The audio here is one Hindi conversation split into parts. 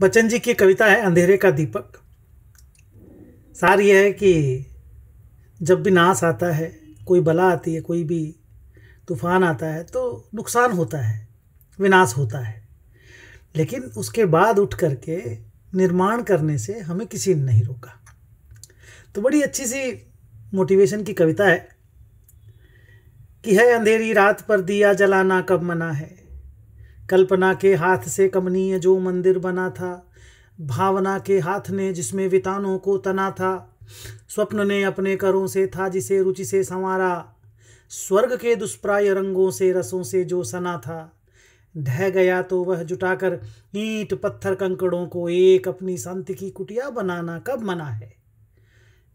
बच्चन जी की कविता है अंधेरे का दीपक सार यह है कि जब भी नाश आता है कोई बला आती है कोई भी तूफान आता है तो नुकसान होता है विनाश होता है लेकिन उसके बाद उठ करके निर्माण करने से हमें किसी ने नहीं रोका तो बड़ी अच्छी सी मोटिवेशन की कविता है कि है अंधेरी रात पर दिया जलाना कब मना है कल्पना के हाथ से कमनीय जो मंदिर बना था भावना के हाथ ने जिसमें वितानों को तना था स्वप्न ने अपने करों से था जिसे रुचि से संवारा स्वर्ग के दुष्प्राय रंगों से रसों से जो सना था ढह गया तो वह जुटाकर ईंट पत्थर कंकड़ों को एक अपनी शांति की कुटिया बनाना कब मना है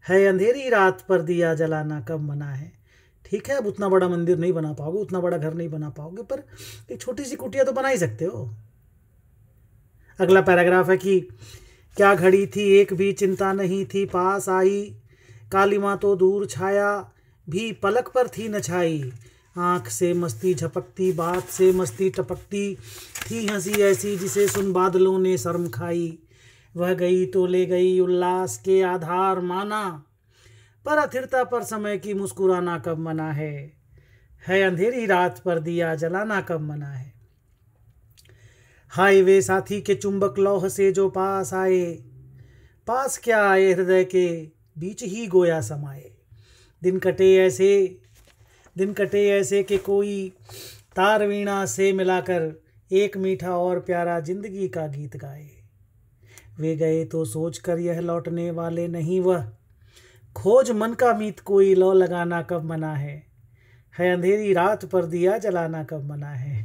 है अंधेरी रात पर दिया जलाना कब मना है ठीक है अब उतना बड़ा मंदिर नहीं बना पाओगे उतना बड़ा घर नहीं बना पाओगे पर एक छोटी सी कुटिया तो बना ही सकते हो अगला पैराग्राफ है कि क्या घड़ी थी एक भी चिंता नहीं थी पास आई काली माँ तो दूर छाया भी पलक पर थी न छाई आँख से मस्ती झपकती बात से मस्ती टपकती थी हंसी ऐसी जिसे सुन बादलों ने शर्म खाई वह गई तो ले गई उल्लास के आधार माना पर अथिरता पर समय की मुस्कुराना कब मना है है अंधेरी रात पर दिया जलाना कब मना है हाईवे साथी के चुंबक लौह से जो पास आए पास क्या आए हृदय के बीच ही गोया समाए दिन कटे ऐसे दिन कटे ऐसे के कोई तार वीणा से मिलाकर एक मीठा और प्यारा जिंदगी का गीत गाए वे गए तो सोचकर यह लौटने वाले नहीं वह वा। खोज मन का मीत कोई लौ लगाना कब मना है है अंधेरी रात पर दिया जलाना कब मना है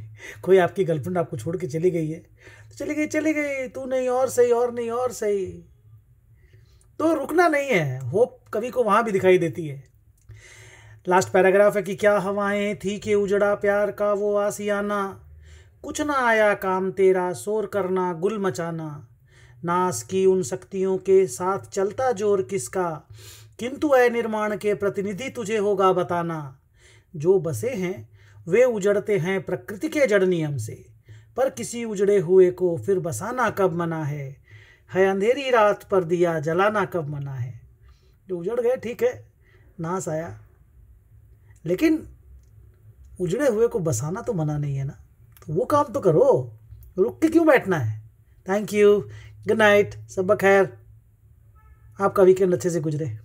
कोई आपकी गर्लफ्रेंड आपको छोड़ के चली गई है तो चली गई चली गई तू नहीं और सही और नहीं और सही तो रुकना नहीं है होप कभी को वहाँ भी दिखाई देती है लास्ट पैराग्राफ है कि क्या हवाएं थी के उजड़ा प्यार का वो आसियाना कुछ ना आया काम तेरा शोर करना गुल मचाना नास की उन शक्तियों के साथ चलता जोर किसका किंतु निर्माण के प्रतिनिधि तुझे होगा बताना जो बसे हैं वे उजड़ते हैं प्रकृति के जड़ नियम से पर किसी उजड़े हुए को फिर बसाना कब मना है है अंधेरी रात पर दिया जलाना कब मना है जो उजड़ गए ठीक है नाश आया लेकिन उजड़े हुए को बसाना तो मना नहीं है ना तो वो काम तो करो रुक के क्यों बैठना है थैंक यू गुड नाइट सब बखैर आपका वीकेंड अच्छे से गुजरे